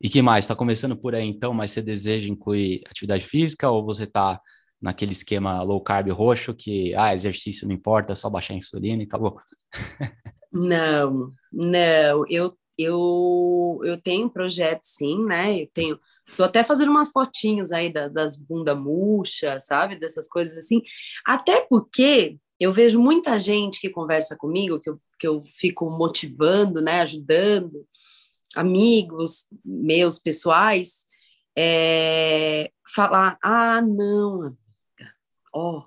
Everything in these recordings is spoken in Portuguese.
E que mais? Está começando por aí então, mas você deseja incluir atividade física ou você está naquele esquema low carb roxo que ah, exercício não importa, é só baixar a insulina e acabou? não, não, eu, eu, eu tenho um projeto sim, né? Eu tenho. Tô até fazendo umas fotinhos aí da, das bunda murcha, sabe? Dessas coisas assim. Até porque eu vejo muita gente que conversa comigo, que eu, que eu fico motivando, né? Ajudando amigos meus pessoais é, falar: ah, não, amiga, ó, oh,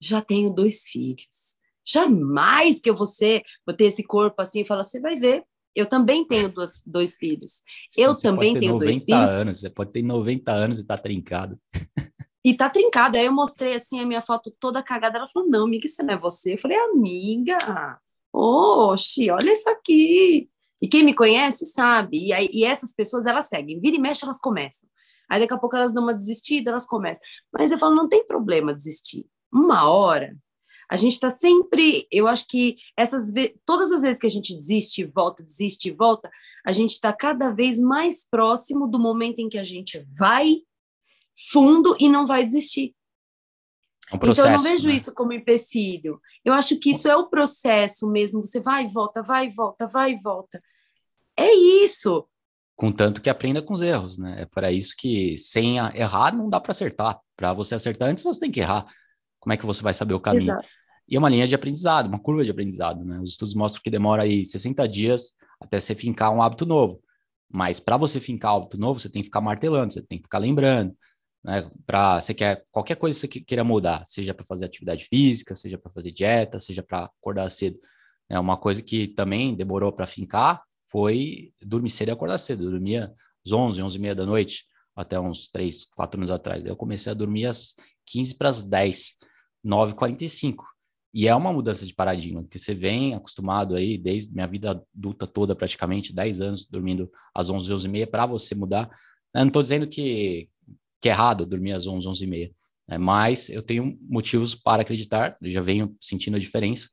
já tenho dois filhos. Jamais que eu vou, ser, vou ter esse corpo assim. falar: você vai ver. Eu também tenho dois dois filhos. eu também tenho dois filhos. Anos, você pode ter 90 anos e tá trincado. E tá trincado. Aí eu mostrei assim a minha foto toda cagada. Ela falou: não, amiga, isso não é você. Eu falei, amiga, oxe, olha isso aqui. E quem me conhece sabe, e, aí, e essas pessoas elas seguem, vira e mexe elas começam. Aí daqui a pouco elas dão uma desistida, elas começam. Mas eu falo, não tem problema desistir. Uma hora, a gente está sempre, eu acho que essas todas as vezes que a gente desiste, volta, desiste, volta, a gente está cada vez mais próximo do momento em que a gente vai fundo e não vai desistir. É um processo, então, eu não vejo né? isso como empecilho. Eu acho que isso é o processo mesmo. Você vai e volta, vai e volta, vai e volta. É isso. Contanto que aprenda com os erros, né? É para isso que sem errar não dá para acertar. Para você acertar antes, você tem que errar. Como é que você vai saber o caminho? Exato. E é uma linha de aprendizado, uma curva de aprendizado, né? Os estudos mostram que demora aí 60 dias até você fincar um hábito novo. Mas para você fincar um hábito novo, você tem que ficar martelando, você tem que ficar lembrando, né? Para você quer qualquer coisa que você queira mudar, seja para fazer atividade física, seja para fazer dieta, seja para acordar cedo. É né? uma coisa que também demorou para fincar foi dormir cedo e acordar cedo. Eu dormia às 11, 11 e meia da noite, até uns 3, 4 anos atrás. Daí eu comecei a dormir às 15 para as 10, 9 45 E é uma mudança de paradigma, porque você vem acostumado aí, desde minha vida adulta toda, praticamente 10 anos, dormindo às 11, 11 e meia, para você mudar. Eu não estou dizendo que que é errado dormir às 11, 11 e meia. Né? Mas eu tenho motivos para acreditar, eu já venho sentindo a diferença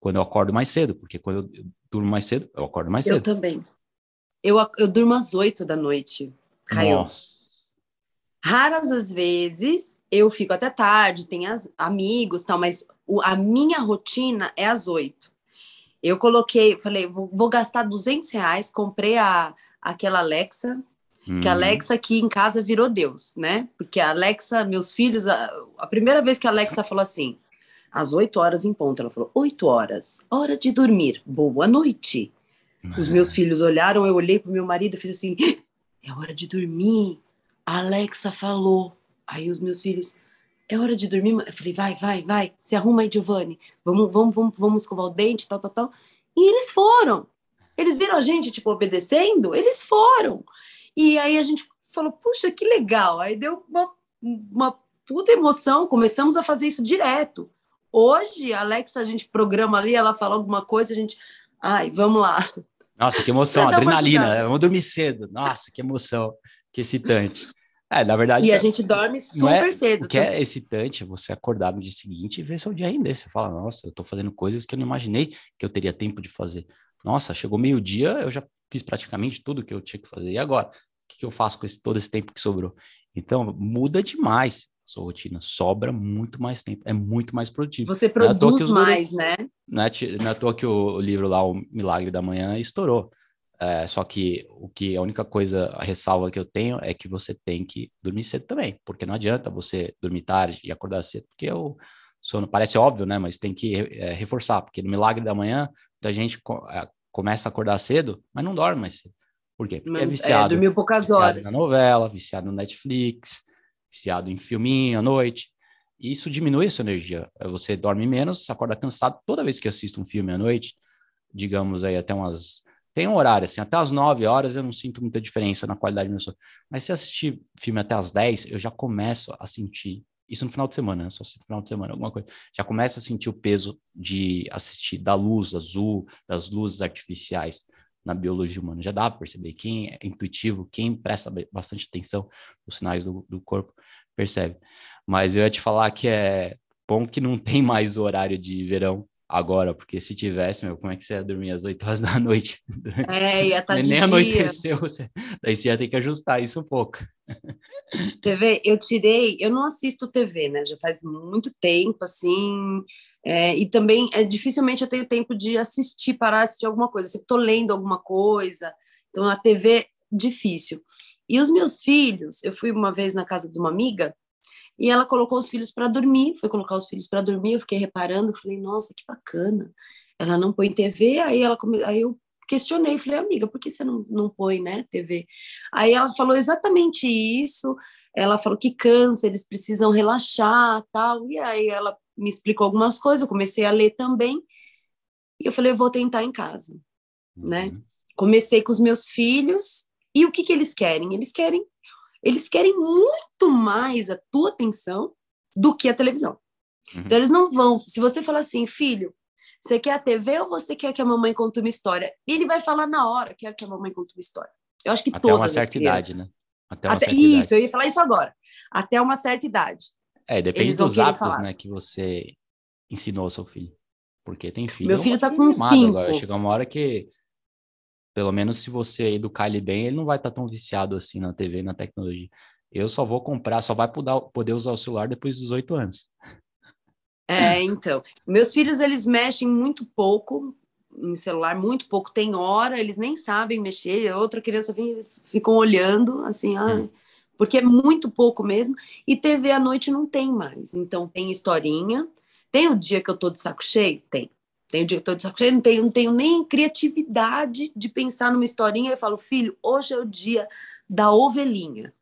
quando eu acordo mais cedo, porque quando eu durmo mais cedo, eu acordo mais cedo. Eu também. Eu, eu durmo às 8 da noite, Caio. Nossa. Raras as vezes eu fico até tarde, tenho as, amigos tal, mas o, a minha rotina é às 8. Eu coloquei, falei, vou, vou gastar 200 reais, comprei a, aquela Alexa, Hum. Que a uhum. Alexa aqui em casa virou Deus, né? Porque a Alexa, meus filhos, a, a primeira vez que a Alexa falou assim, às oito horas em ponto, ela falou: oito horas, hora de dormir, boa noite. Os meus é. filhos olharam, eu olhei pro meu marido e fiz assim: é hora de dormir. A Alexa falou. Aí os meus filhos, é hora de dormir? Eu falei, vai, vai, vai, se arruma aí, Giovanni. Vamos, vamos, vamos, vamos escovar o dente, tal, tal, tal. E eles foram. Eles viram a gente, tipo, obedecendo, eles foram. E aí a gente falou, puxa, que legal. Aí deu uma, uma puta emoção, começamos a fazer isso direto. Hoje, Alex Alexa, a gente programa ali, ela fala alguma coisa, a gente, ai, vamos lá. Nossa, que emoção, adrenalina, vamos dormir cedo. Nossa, que emoção, que excitante. É, na verdade. E a é gente dorme é super é, cedo. O que é tá? excitante é você acordar no dia seguinte e ver seu dia render. Você fala, nossa, eu tô fazendo coisas que eu não imaginei que eu teria tempo de fazer. Nossa, chegou meio-dia, eu já fiz praticamente tudo que eu tinha que fazer. E agora? O que, que eu faço com esse, todo esse tempo que sobrou? Então, muda demais a sua rotina. Sobra muito mais tempo. É muito mais produtivo. Você é produz é mais, livros, né? Não é, não é à toa que o, livro lá, O Milagre da Manhã, estourou. É, só que o que a única coisa a ressalva que eu tenho é que você tem que dormir cedo também, porque não adianta você dormir tarde e acordar cedo, porque o sono parece óbvio, né? Mas tem que é, reforçar, porque no milagre da manhã a gente é, começa a acordar cedo, mas não dorme mais cedo. Por quê? Porque é mas, é viciado. É, dormiu poucas viciado horas. na novela, viciado no Netflix, viciado em filminho à noite. E isso diminui a sua energia. É, você dorme menos, acorda cansado. Toda vez que assiste um filme à noite, digamos aí até umas tem um horário, assim, até as 9 horas eu não sinto muita diferença na qualidade do meu sono. Mas se assistir filme até as 10, eu já começo a sentir isso no final de semana, né? Só se no final de semana, alguma coisa. Já começa a sentir o peso de assistir da luz azul, das luzes artificiais na biologia humana. Já dá para perceber quem é intuitivo, quem presta bastante atenção nos sinais do, do corpo, percebe. Mas eu ia te falar que é bom que não tem mais o horário de verão agora, porque se tivesse, meu, como é que você ia dormir às 8 horas da noite? É, ia estar tá de Nem dia. anoiteceu, você... daí você ia ter que ajustar isso um pouco. TV, eu tirei, eu não assisto TV, né, já faz muito tempo, assim, é, e também é, dificilmente eu tenho tempo de assistir, parar assistir alguma coisa, se estou lendo alguma coisa, então na TV, difícil. E os meus filhos, eu fui uma vez na casa de uma amiga, e ela colocou os filhos para dormir, foi colocar os filhos para dormir, eu fiquei reparando, falei, nossa, que bacana. Ela não põe TV, aí ela come... aí eu questionei, falei, amiga, por que você não, não põe, né, TV? Aí ela falou exatamente isso, ela falou que cansa, eles precisam relaxar, tal, e aí ela me explicou algumas coisas, eu comecei a ler também, e eu falei, eu vou tentar em casa, né? uhum. né? Comecei com os meus filhos, e o que que eles querem? Eles querem eles querem muito mais a tua atenção do que a televisão. Uhum. Então eles não vão. Se você falar assim, filho, você quer a TV ou você quer que a mamãe conte uma história? Ele vai falar na hora, quero que a mamãe conte uma história. Eu acho que Até todas uma certa crianças, idade, né? Até uma até, certa isso, idade. eu ia falar isso agora. Até uma certa idade. É, depende dos hábitos, né, que você ensinou ao seu filho. Porque tem filho. Meu filho tá é com cinco. Agora. Chega uma hora que pelo menos se você educar ele bem, ele não vai estar tá tão viciado assim na TV, na tecnologia. Eu só vou comprar, só vai poder usar o celular depois dos oito anos. É, então. Meus filhos, eles mexem muito pouco em celular, muito pouco. Tem hora, eles nem sabem mexer. Outra criança vem, eles ficam olhando, assim, ah, porque é muito pouco mesmo. E TV à noite não tem mais. Então, tem historinha. Tem o dia que eu tô de saco cheio? Tem. Tem o eu de saco cheio, não tenho, não tenho nem criatividade de pensar numa historinha. Eu falo, filho, hoje é o dia da ovelhinha.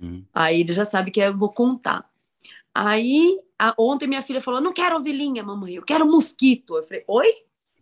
Uhum. Aí ele já sabe que eu vou contar. Aí, a, ontem minha filha falou: Não quero ovelhinha, mamãe, eu quero mosquito. Eu falei: Oi?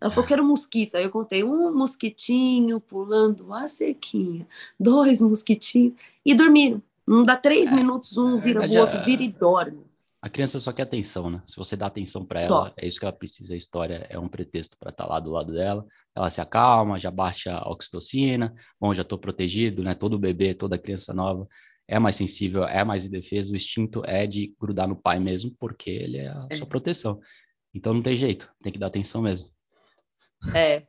Ela falou: Quero mosquito. Aí eu contei um mosquitinho pulando a cerquinha, dois mosquitinhos, e dormiram. Não dá três é, minutos, um é vira o outro, vira e dorme. A criança só quer atenção, né? Se você dá atenção para ela, é isso que ela precisa. A história é um pretexto para estar tá lá do lado dela. Ela se acalma, já baixa a oxitocina. Bom, já estou protegido, né? Todo bebê, toda criança nova é mais sensível, é mais indefesa. O instinto é de grudar no pai mesmo, porque ele é a é. sua proteção. Então não tem jeito, tem que dar atenção mesmo. É.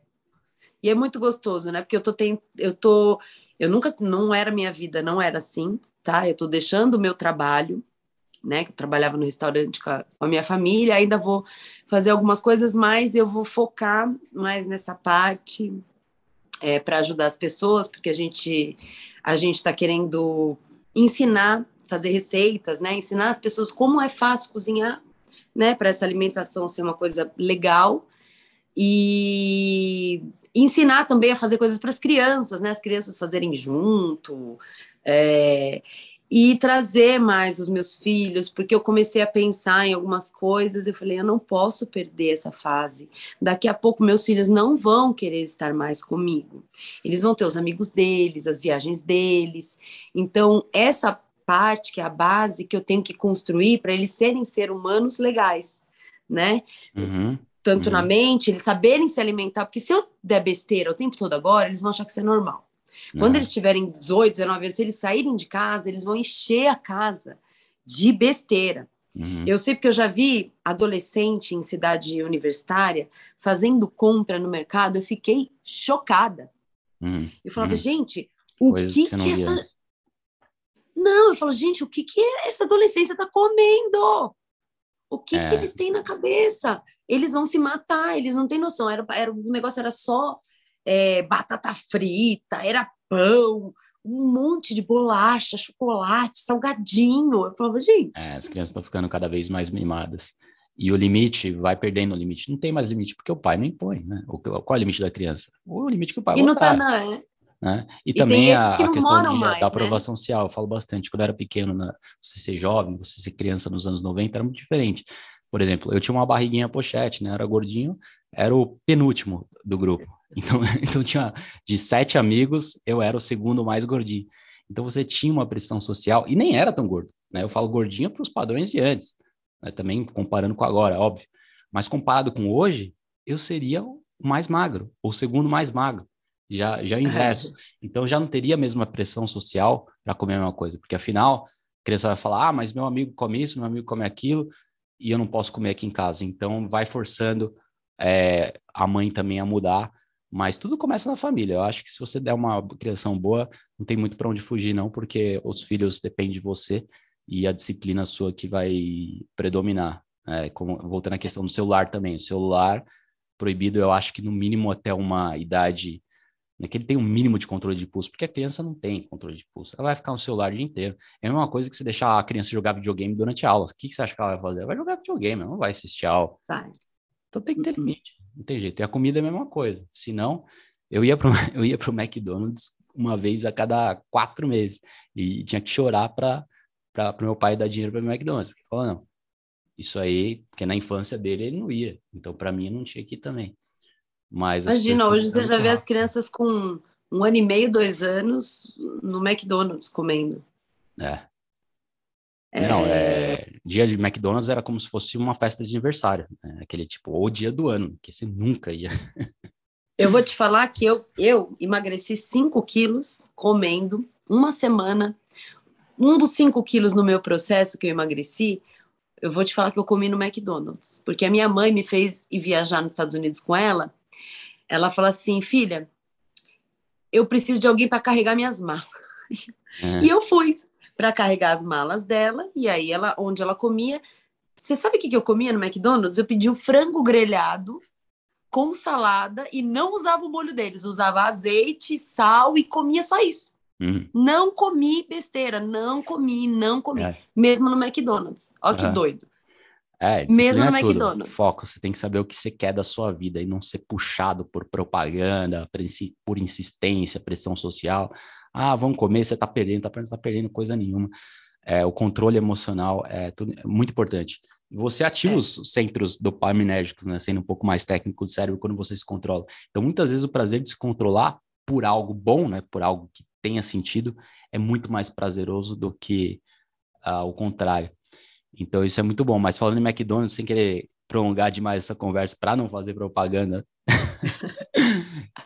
E é muito gostoso, né? Porque eu tô tem, eu tô, eu nunca não era minha vida, não era assim, tá? Eu tô deixando o meu trabalho né? Que eu trabalhava no restaurante com a, minha família. Ainda vou fazer algumas coisas, mas eu vou focar mais nessa parte é, para ajudar as pessoas, porque a gente a gente está querendo ensinar, fazer receitas, né? Ensinar as pessoas como é fácil cozinhar, né? Para essa alimentação ser uma coisa legal e ensinar também a fazer coisas para as crianças, né? As crianças fazerem junto. É, e trazer mais os meus filhos, porque eu comecei a pensar em algumas coisas. Eu falei, eu não posso perder essa fase. Daqui a pouco, meus filhos não vão querer estar mais comigo. Eles vão ter os amigos deles, as viagens deles. Então, essa parte, que é a base que eu tenho que construir para eles serem ser humanos legais, né? Uhum, Tanto uhum. na mente, eles saberem se alimentar, porque se eu der besteira o tempo todo agora, eles vão achar que isso é normal. Quando é. eles tiverem 18, 19 anos, se eles saírem de casa, eles vão encher a casa de besteira. Uhum. Eu sei porque eu já vi adolescente em cidade universitária fazendo compra no mercado, eu fiquei chocada. Uhum. Eu falava, uhum. gente, o que, que, essa. Não, eu falo, gente, o que, que essa adolescência está comendo? O que, é. que eles têm na cabeça? Eles vão se matar, eles não têm noção. Era, era, o negócio era só é, batata frita, era pão, um monte de bolacha, chocolate, salgadinho. Eu falava, é, gente. É, as crianças estão ficando cada vez mais mimadas. E o limite vai perdendo o limite. Não tem mais limite, porque o pai não impõe, né? O, qual é o limite da criança? O limite que o pai E não tá, não. Né? né? E, e, também a, a questão de, mais, da né? aprovação né? social. Eu falo bastante. Quando eu era pequeno, né? você ser jovem, você ser criança nos anos 90, era muito diferente. Por exemplo, eu tinha uma barriguinha pochete, né? Era gordinho, era o penúltimo do grupo. Então, então tinha de sete amigos, eu era o segundo mais gordinho. Então você tinha uma pressão social e nem era tão gordo, né? Eu falo gordinho para os padrões de antes, né? também comparando com agora, óbvio. Mas comparado com hoje, eu seria o mais magro, ou o segundo mais magro. Já, já inverso. Então já não teria a mesma pressão social para comer a mesma coisa, porque afinal, a criança vai falar: ah, mas meu amigo come isso, meu amigo come aquilo, e eu não posso comer aqui em casa. Então vai forçando é, a mãe também a mudar mas tudo começa na família. Eu acho que se você der uma criação boa, não tem muito para onde fugir, não, porque os filhos dependem de você e a disciplina sua que vai predominar. É, como, voltando à questão do celular também. O celular proibido, eu acho que no mínimo até uma idade né, que ele tem um mínimo de controle de pulso, porque a criança não tem controle de pulso. Ela vai ficar no celular o dia inteiro. É a mesma coisa que você deixar a criança jogar videogame durante a aula. O que, que você acha que ela vai fazer? Ela vai jogar videogame, ela não vai assistir a aula. Vai. Então tem que ter uhum. limite. Não tem jeito. E a comida é a mesma coisa. Se não, eu ia para eu ia pro McDonald's uma vez a cada quatro meses e tinha que chorar para para meu pai dar dinheiro para o McDonald's. Porque falou, ah, não, isso aí, porque na infância dele ele não ia. Então, para mim, não tinha que ir também. Mas Imagina, hoje você já vê as crianças com um ano e meio, dois anos no McDonald's comendo. É, é. Não, é, dia de McDonald's era como se fosse uma festa de aniversário, né? aquele tipo, ou dia do ano, que você nunca ia. Eu vou te falar que eu, eu emagreci 5 quilos comendo uma semana. Um dos 5 quilos no meu processo que eu emagreci, eu vou te falar que eu comi no McDonald's, porque a minha mãe me fez ir viajar nos Estados Unidos com ela. Ela falou assim: filha, eu preciso de alguém para carregar minhas malas. É. E eu fui para carregar as malas dela, e aí ela onde ela comia. Você sabe o que, que eu comia no McDonald's? Eu pedi o frango grelhado com salada e não usava o molho deles, usava azeite, sal e comia só isso. Uhum. Não comi besteira, não comi, não comi. É. Mesmo no McDonald's. Ó, que doido. É, é, Mesmo no McDonald's. Foco, você tem que saber o que você quer da sua vida e não ser puxado por propaganda, por insistência, pressão social. Ah, vamos comer, você está perdendo, está perdendo, está perdendo coisa nenhuma. É, o controle emocional é, tudo, é, muito importante. Você ativa é. os centros dopaminérgicos, né, sendo um pouco mais técnico do cérebro, quando você se controla. Então, muitas vezes, o prazer de se controlar por algo bom, né, por algo que tenha sentido, é muito mais prazeroso do que uh, o contrário. Então, isso é muito bom. Mas falando em McDonald's, sem querer prolongar demais essa conversa para não fazer propaganda,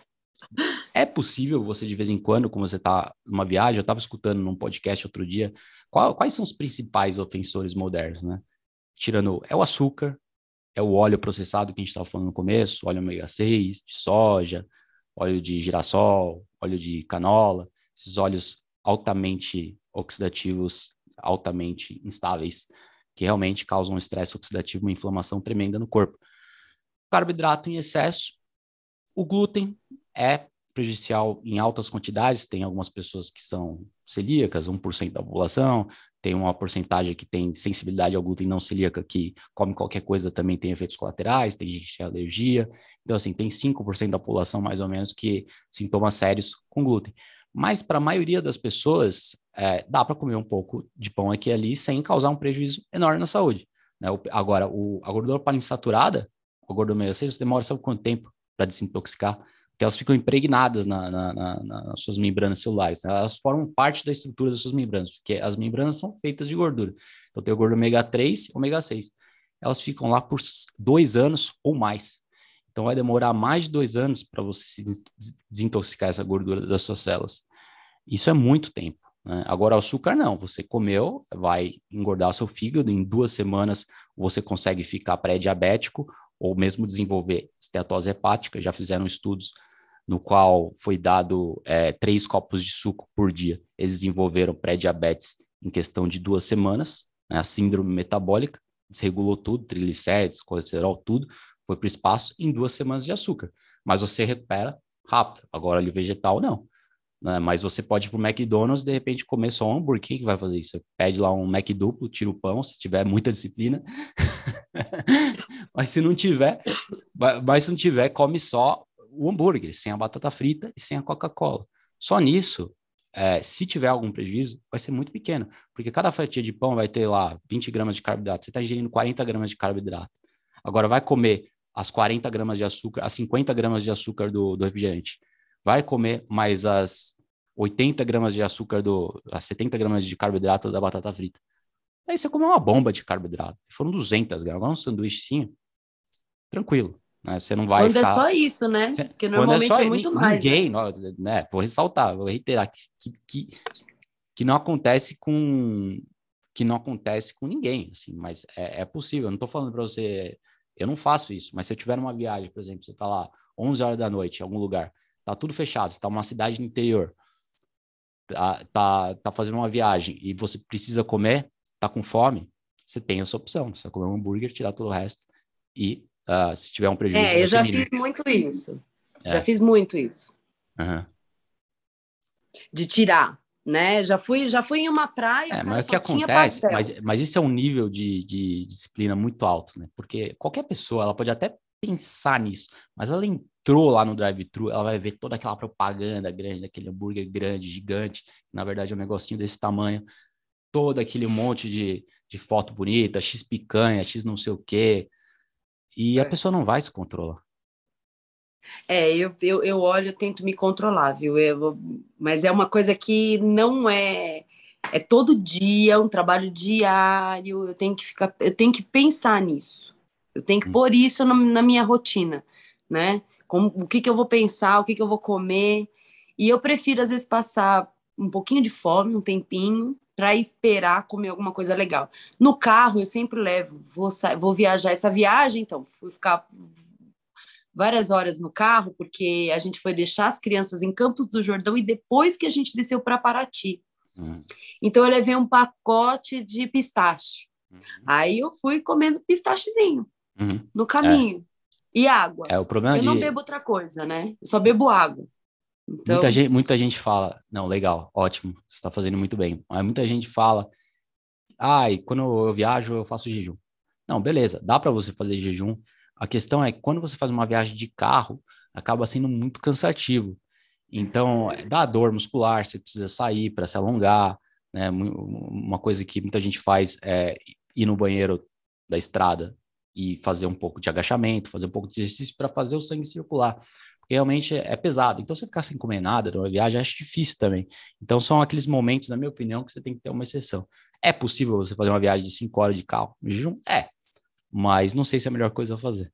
É possível você, de vez em quando, como você está numa viagem, eu estava escutando num podcast outro dia, qual, quais são os principais ofensores modernos, né? Tirando, é o açúcar, é o óleo processado que a gente estava falando no começo, óleo ômega 6, de soja, óleo de girassol, óleo de canola, esses óleos altamente oxidativos, altamente instáveis, que realmente causam um estresse oxidativo, uma inflamação tremenda no corpo. Carboidrato em excesso, o glúten é prejudicial em altas quantidades, tem algumas pessoas que são celíacas, 1% da população, tem uma porcentagem que tem sensibilidade ao glúten não celíaca, que come qualquer coisa também tem efeitos colaterais, tem gente que tem alergia. Então, assim, tem 5% da população, mais ou menos, que sintomas sérios com glúten. Mas para a maioria das pessoas, é, dá para comer um pouco de pão aqui e ali sem causar um prejuízo enorme na saúde. Né? O, agora, o, a gordura poliinsaturada, a gordura 6, demora sabe quanto tempo para desintoxicar? que elas ficam impregnadas na, na, na, nas suas membranas celulares, né? elas formam parte da estrutura das suas membranas, porque as membranas são feitas de gordura. Então tem o gordura ômega 3 ômega 6. Elas ficam lá por dois anos ou mais. Então vai demorar mais de dois anos para você se desintoxicar essa gordura das suas células. Isso é muito tempo. Né? Agora, açúcar não. Você comeu, vai engordar seu fígado. Em duas semanas você consegue ficar pré-diabético ou mesmo desenvolver esteatose hepática. Já fizeram estudos no qual foi dado é, três copos de suco por dia. Eles desenvolveram pré-diabetes em questão de duas semanas, né, a síndrome metabólica, desregulou tudo, triglicérides, colesterol, tudo, foi para o espaço em duas semanas de açúcar. Mas você recupera rápido. Agora, ali vegetal, não. Né? Mas você pode ir para o McDonald's de repente comer só um hambúrguer. Quem que vai fazer isso? Você pede lá um Mac duplo, tira o pão, se tiver muita disciplina. mas se não tiver, mas se não tiver, come só o hambúrguer, sem a batata frita e sem a Coca-Cola. Só nisso, é, se tiver algum prejuízo, vai ser muito pequeno, porque cada fatia de pão vai ter lá 20 gramas de carboidrato, você está ingerindo 40 gramas de carboidrato. Agora, vai comer as 40 gramas de açúcar, as 50 gramas de açúcar do, do refrigerante, vai comer mais as 80 gramas de açúcar, do, as 70 gramas de carboidrato da batata frita. Aí você comeu uma bomba de carboidrato, foram 200 gramas, um sanduíchezinho, tranquilo. Né? Você não vai. Quando é ficar... é só isso, né? Porque é normalmente é, é, muito né? ninguém, mais. Ninguém, né? Vou ressaltar, vou reiterar que, que, que não acontece com que não acontece com ninguém, assim, mas é, é possível. Eu não estou falando para você, eu não faço isso, mas se eu tiver uma viagem, por exemplo, você está lá 11 horas da noite em algum lugar, tá tudo fechado, está uma cidade no interior, tá, tá, tá, fazendo uma viagem e você precisa comer, tá com fome, você tem essa opção, você vai comer um hambúrguer, tirar todo o resto e uh, se tiver um prejuízo. É, eu já fiz muito isso. É. Já fiz muito isso. Uhum. De tirar, né? Já fui, já fui em uma praia. É, mas o que acontece? Mas, mas isso é um nível de, de disciplina muito alto, né? Porque qualquer pessoa ela pode até pensar nisso, mas ela entrou lá no drive-thru, ela vai ver toda aquela propaganda grande daquele hambúrguer grande, gigante, na verdade é um negocinho desse tamanho, todo aquele monte de, de foto bonita, X picanha, X não sei o quê, e é. a pessoa não vai se controlar. É, eu, eu, eu olho, eu tento me controlar, viu? Eu, mas é uma coisa que não é. É todo dia, um trabalho diário. Eu tenho que ficar, eu tenho que pensar nisso. Eu tenho que hum. pôr isso na, na, minha rotina, né? Como, o que, que eu vou pensar, o que, que eu vou comer. E eu prefiro, às vezes, passar um pouquinho de fome, um tempinho, para esperar comer alguma coisa legal. No carro, eu sempre levo, vou, vou viajar essa viagem, então, fui ficar várias horas no carro, porque a gente foi deixar as crianças em Campos do Jordão e depois que a gente desceu para Paraty. Uhum. Então, eu levei um pacote de pistache. Uhum. Aí eu fui comendo pistachezinho uhum. no caminho. É. E água. É o problema Eu de... não bebo outra coisa, né? Eu só bebo água. Então... Muita, gente, muita gente fala, não, legal, ótimo, você está fazendo muito bem. Mas muita gente fala, ai, quando eu viajo, eu faço jejum. Não, beleza, dá para você fazer jejum. A questão é, quando você faz uma viagem de carro, acaba sendo muito cansativo. Então, é, dá dor muscular, você precisa sair para se alongar. Né? Uma coisa que muita gente faz é ir no banheiro da estrada e fazer um pouco de agachamento, fazer um pouco de exercício para fazer o sangue circular realmente é pesado. Então, você ficar sem comer nada numa viagem, acho difícil também. Então, são aqueles momentos, na minha opinião, que você tem que ter uma exceção. É possível você fazer uma viagem de 5 horas de carro? Jejum? É. Mas não sei se é a melhor coisa a fazer.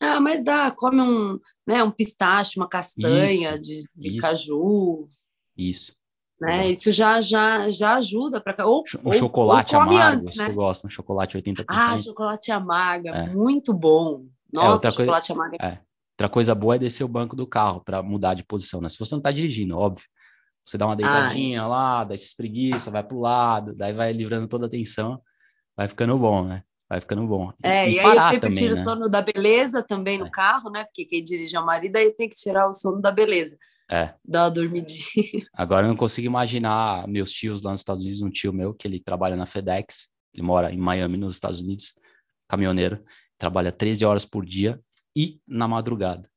Ah, mas dá, come um, né, um pistache, uma castanha isso, de, de isso, caju. Isso. Né? Isso já, já, já ajuda para ou um ou, chocolate ou amargo, antes, né? eu gosto, um chocolate 80%. Ah, chocolate amarga, é, é. muito bom. É, Nossa, é, chocolate coisa... É. Outra coisa boa é descer o banco do carro para mudar de posição, né? Se você não está dirigindo, óbvio. Você dá uma deitadinha Ai. lá, dá se espreguiça, vai para o lado, daí vai livrando toda a atenção, vai ficando bom, né? Vai ficando bom. É, e, e aí eu sempre também, tiro né? o sono da beleza também no é. carro, né? Porque quem dirige é o marido, aí tem que tirar o sono da beleza. É. Dá uma dormidinha. Agora eu não consigo imaginar meus tios lá nos Estados Unidos, um tio meu que ele trabalha na FedEx, ele mora em Miami, nos Estados Unidos, caminhoneiro, trabalha 13 horas por dia, e na madrugada.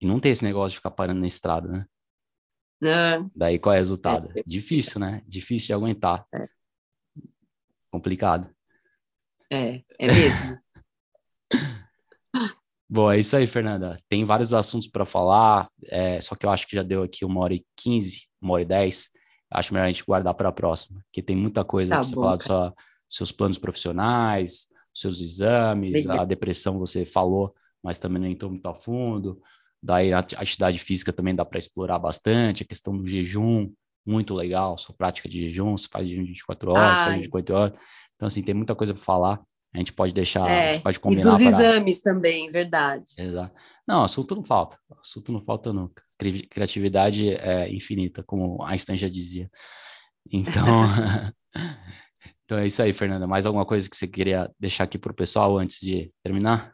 E não tem esse negócio de ficar parando na estrada, né? É. Daí qual é o resultado? É. Difícil, né? Difícil de aguentar. É. Complicado. É, é mesmo. Bom, é isso aí, Fernanda. Tem vários assuntos para falar, é, só que eu acho que já deu aqui uma hora e quinze, uma hora e dez. Acho melhor a gente guardar para a próxima, porque tem muita coisa tá para você falar dos seus planos profissionais, seus exames, Legal. a depressão você falou, mas também não entrou tá muito a fundo. Daí a atividade física também dá para explorar bastante, a questão do jejum, muito legal, sua prática de jejum, você faz jejum de 24 horas, faz de 48 horas. Então, assim, tem muita coisa para falar. A gente pode deixar, é, a gente é, pode combinar. E dos pra... exames também, verdade. Exato. Não, assunto não falta. Assunto não falta nunca. Criatividade é infinita, como a Einstein já dizia. Então, Então é isso aí, Fernanda. Mais alguma coisa que você queria deixar aqui para o pessoal antes de terminar?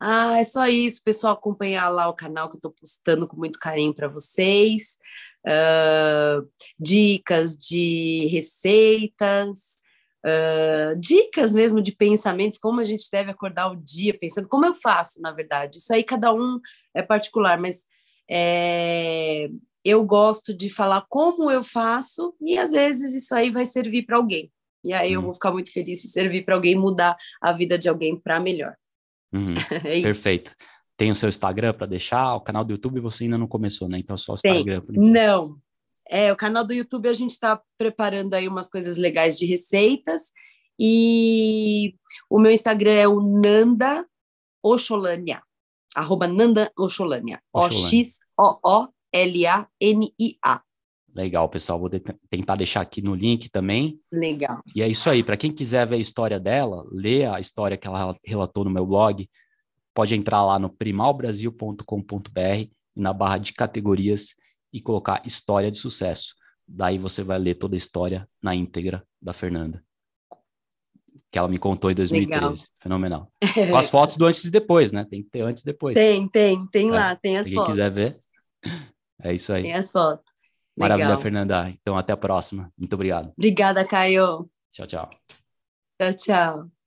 Ah, é só isso, pessoal. Acompanhar lá o canal que eu estou postando com muito carinho para vocês. Uh, dicas de receitas, uh, dicas mesmo de pensamentos, como a gente deve acordar o dia pensando, como eu faço, na verdade. Isso aí cada um é particular, mas é, eu gosto de falar como eu faço, e às vezes isso aí vai servir para alguém. E aí eu uhum. vou ficar muito feliz se servir para alguém mudar a vida de alguém para melhor. Uhum, é Perfeito. Tem o seu Instagram para deixar? O canal do YouTube você ainda não começou, né? Então é só o Instagram. Não. É, o canal do YouTube a gente está preparando aí umas coisas legais de receitas. E o meu Instagram é o Nanda Ocholania. Arroba Nanda Ocholania. O-X-O-O L-A-N-I-A. Legal, pessoal. Vou de tentar deixar aqui no link também. Legal. E é isso aí. Para quem quiser ver a história dela, ler a história que ela relatou no meu blog, pode entrar lá no primalbrasil.com.br na barra de categorias e colocar história de sucesso. Daí você vai ler toda a história na íntegra da Fernanda. Que ela me contou em 2013. Legal. Fenomenal. Com as fotos do antes e depois, né? Tem que ter antes e depois. Tem, tem, tem é, lá, tem as quem fotos. Quem quiser ver. É isso aí. Tem as fotos. Maravilha, Legal. Fernanda. Então, até a próxima. Muito obrigado. Obrigada, Caio. Tchau, tchau. Tchau, tchau.